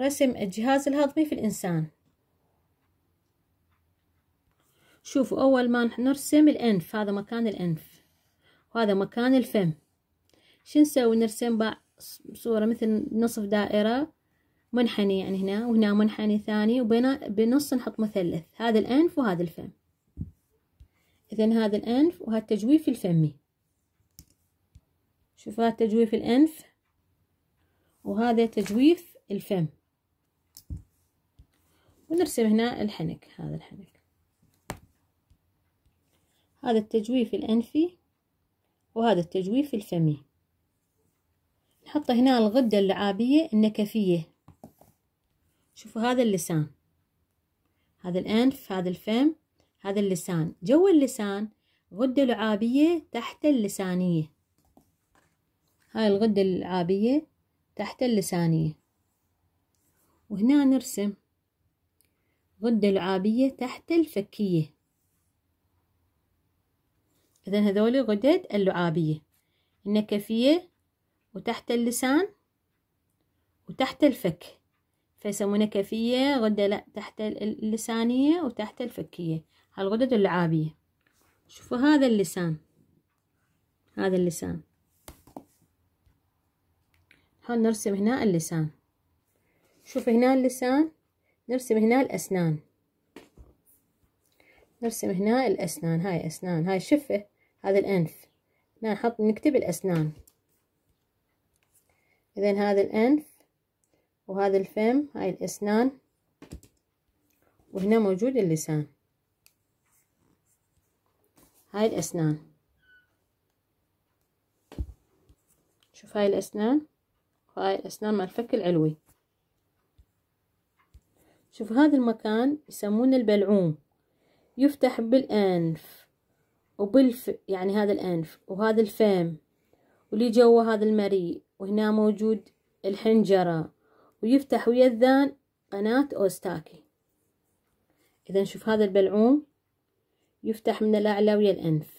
رسم الجهاز الهضمي في الإنسان شوفوا أول ما نرسم الأنف هذا مكان الأنف وهذا مكان الفم شو نسوي نرسم صورة مثل نصف دائرة منحني يعني هنا وهنا منحني ثاني وبنص نحط مثلث هذا الأنف وهذا الفم إذا هذا الأنف وهذا التجويف الفمي شوفوا هذا تجويف الأنف وهذا تجويف الفم ونرسم هنا الحنك هذا الحنك هذا التجويف الأنفي وهذا التجويف الفمي نحط هنا الغدة اللعابية النكفية شوفوا هذا اللسان هذا الأنف هذا الفم هذا اللسان جو اللسان غدة لعابية تحت اللسانية هاي الغدة اللعابية تحت اللسانية وهنا نرسم غدة العابية تحت الفكية إذا هذول غدد اللعابية النكفية وتحت اللسان وتحت الفك فيسمونها كفية غدة لا تحت اللسانية وتحت الفكية هالغدد اللعابية شوفوا هذا اللسان هذا اللسان هون نرسم هنا اللسان شوف هنا اللسان نرسم هنا الأسنان نرسم هنا الأسنان هاي أسنان هاي الشفة هذا الأنف هنا نحط نكتب الأسنان إذا هذا الأنف وهذا الفم هاي الأسنان وهنا موجود اللسان هاي الأسنان شوف هاي الأسنان وهاي الأسنان مال الفك العلوي شوف هذا المكان يسمونه البلعوم يفتح بالأنف وبالف يعني هذا الأنف وهذا الفم واللي جوا هذا المريء وهنا موجود الحنجرة ويفتح ويا الذان قناة أوستاكي إذا شوف هذا البلعوم يفتح من الأعلى ويا الأنف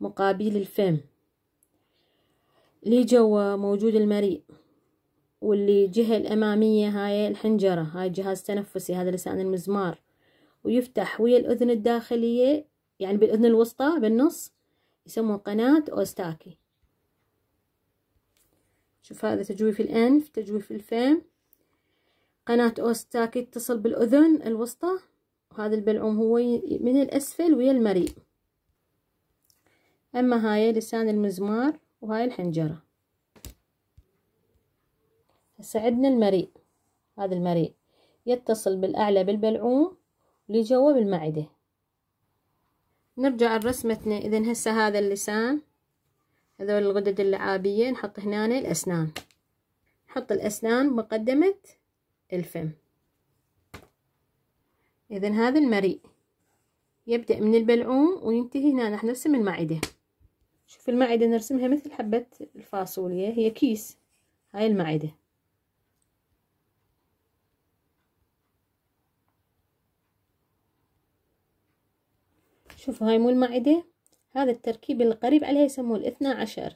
مقابل الفم اللي جوا موجود المريء واللي جهة الأمامية هاي الحنجرة هاي جهاز تنفسي هذا لسان المزمار ويفتح ويا الأذن الداخلية يعني بالأذن الوسطى بالنص يسموه قناة أوستاكي شوف هذا تجويف الأنف تجويف الفم قناة أوستاكي تصل بالأذن الوسطى وهذا البلعوم هو من الأسفل ويا المريء أما هاي لسان المزمار وهاي الحنجرة ساعدنا المريء هذا المريء يتصل بالأعلى بالبلعوم لجوه بالمعدة نرجع لرسمتنا إذا هسه هذا اللسان هذول الغدد اللعابية نحط هنا الأسنان نحط الأسنان مقدمة الفم إذا هذا المريء يبدأ من البلعوم وينتهي هنا نحن نرسم المعدة شوف المعدة نرسمها مثل حبة الفاصوليا هي كيس هاي المعدة شوفوا هاي مو المعدة هذا التركيب القريب عليها يسموه الاثنى عشر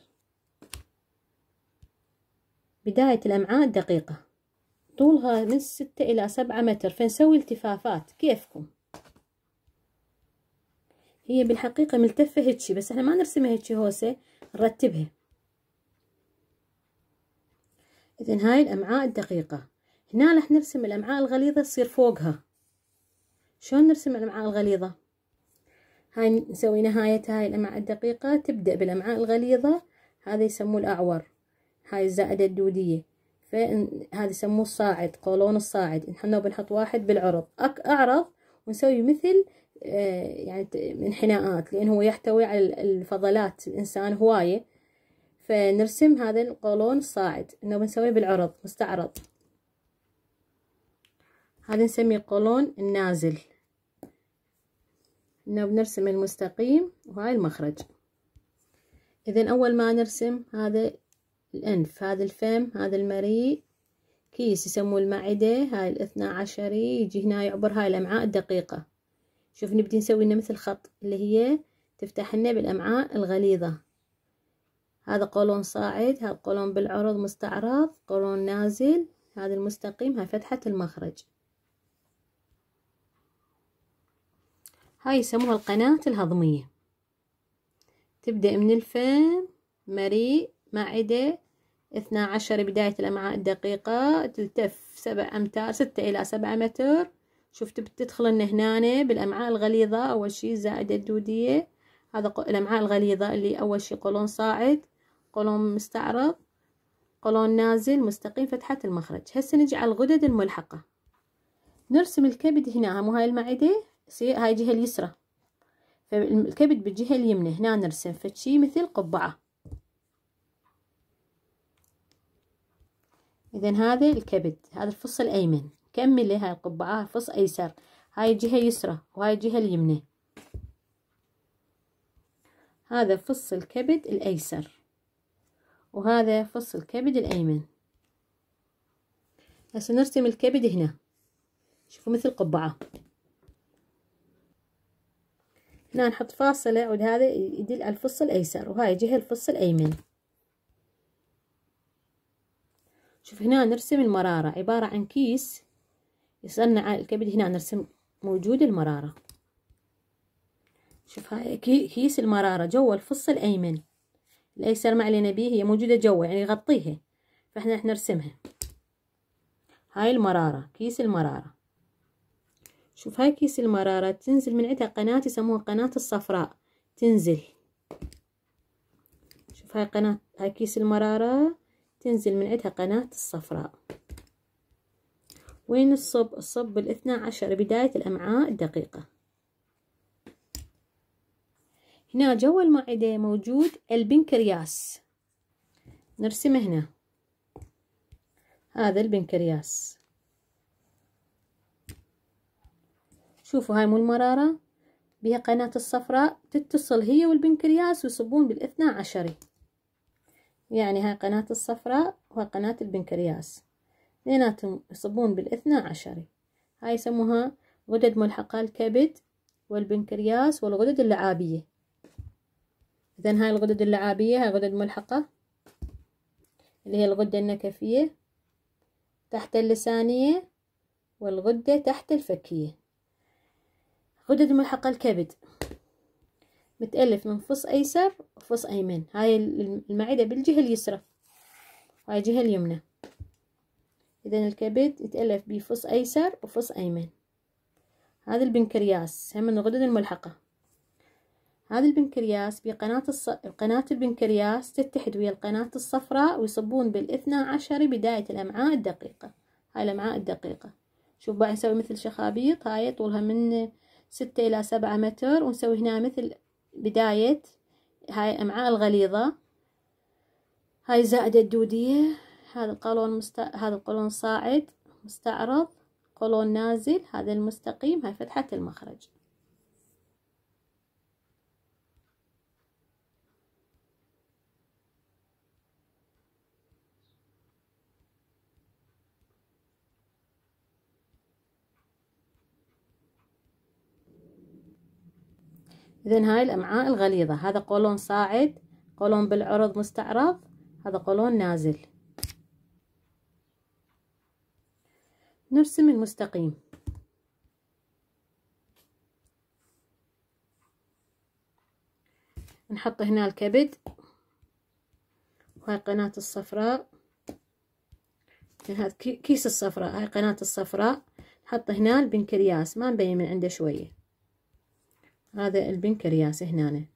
بداية الأمعاء الدقيقة طولها من ستة إلى سبعة متر فنسوي التفافات كيفكم هي بالحقيقة ملتفة هيجي بس احنا ما نرسمها هيجي هوسة نرتبها إذن هاي الأمعاء الدقيقة هنا رح نرسم الأمعاء الغليظة تصير فوقها شلون نرسم الأمعاء الغليظة هاي نسوي نهاية هاي الأمعاء الدقيقة تبدأ بالأمعاء الغليظة هذا يسموه الأعور هاي الزائدة الدودية فهذا يسموه الصاعد قولون الصاعد نحن بنحط واحد بالعرض أعرض ونسوي مثل آه، يعني انحناءات لأنه يحتوي على الفضلات الإنسان هواية فنرسم هذا القولون الصاعد إنه بنسويه بالعرض مستعرض هذا نسميه القولون النازل انه بنرسم المستقيم وهاي المخرج اذا اول ما نرسم هذا الانف هذا الفم هذا المريء كيس يسموه المعدة هاي الاثنى عشري يجي هنا يعبر هاي الامعاء الدقيقة شوف نبدي نسوي لنا مثل خط اللي هي تفتح لنا بالامعاء الغليظة هذا قولون صاعد هذا قولون بالعرض مستعرض قولون نازل هذا المستقيم هاي فتحة المخرج هاي يسموها القناة الهضمية تبدأ من الفم مريء معدة اثنا عشر بداية الأمعاء الدقيقة تلتف سبع أمتار ستة إلى سبعة متر شفت بتدخل هنا بالأمعاء الغليظة أول شي زائد الدودية هذا الأمعاء الغليظة اللي أول شي قولون صاعد قولون مستعرض قولون نازل مستقيم فتحة المخرج هسه نجي على الغدد الملحقة نرسم الكبد هنا مو هاي المعدة سي هاي الجهه اليسرى فالكبد بالجهه اليمنى هنا نرسم فشي مثل قبعه اذا هذا الكبد هذا الفص الايمن كملي هاي القبعه فص ايسر هاي الجهه يسرى وهاي الجهه اليمنى هذا فص الكبد الايسر وهذا فص الكبد الايمن هسه نرسم الكبد هنا شوفوا مثل قبعه هنا نحط فاصلة عود هذا يدل على الفص الأيسر وهاي جهة الفص الأيمن شوف هنا نرسم المرارة عبارة عن كيس يصنع الكبد هنا نرسم موجود المرارة شوف هاي كيس المرارة جوا الفص الأيمن الأيسر ما علينا به هي موجودة جوا يعني يغطيها فاحنا راح نرسمها هاي المرارة كيس المرارة شوف هاي كيس المرارة تنزل من عندها قناة يسموها قناة الصفراء تنزل شوف هاي قناة هاي كيس المرارة تنزل من عندها قناة الصفراء وين الصب الصب الاثنى عشر بداية الأمعاء الدقيقة هنا جوا المعدة موجود البنكرياس نرسمه هنا هذا البنكرياس شوفوا هاي مو المرارة بها قناة الصفراء تتصل هي والبنكرياس ويصبون بالاثنى عشري يعني هاي قناة الصفراء وهاي قناة البنكرياس اثنيناتهم يصبون بالاثنى عشري هاي يسموها غدد ملحقة الكبد والبنكرياس والغدد اللعابية إذا هاي الغدد اللعابية هاي غدد ملحقة اللي هي الغدة النكفية تحت اللسانية والغدة تحت الفكية غدد ملحقة الكبد متألف من فص أيسر وفص أيمن هاي المعدة بالجهة اليسرى هاي الجهة اليمنى إذا الكبد يتألف بفص أيسر وفص أيمن هذا البنكرياس هم من الغدد الملحقة هذا البنكرياس بقناة الص... قناة البنكرياس تتحد ويا القناة الصفراء ويصبون بالاثنى عشر بداية الأمعاء الدقيقة هاي الأمعاء الدقيقة شوف بقى نسوي مثل شخابيط هاي طولها من ستة إلى سبعة متر ونسوي هنا مثل بداية هاي الأمعاء الغليظة هاي زائدة الدودية هذا القولون مست... هذا القولون صاعد مستعرض قولون نازل هذا المستقيم هاي فتحة المخرج إذا هاي الأمعاء الغليظة هذا قولون صاعد قولون بالعرض مستعرض هذا قولون نازل نرسم المستقيم نحط هنا الكبد وهاي قناة الصفراء هذا كيس الصفراء هاي قناة الصفراء نحط هنا البنكرياس ما نبين من عنده شويه هذا البنكرياس هنا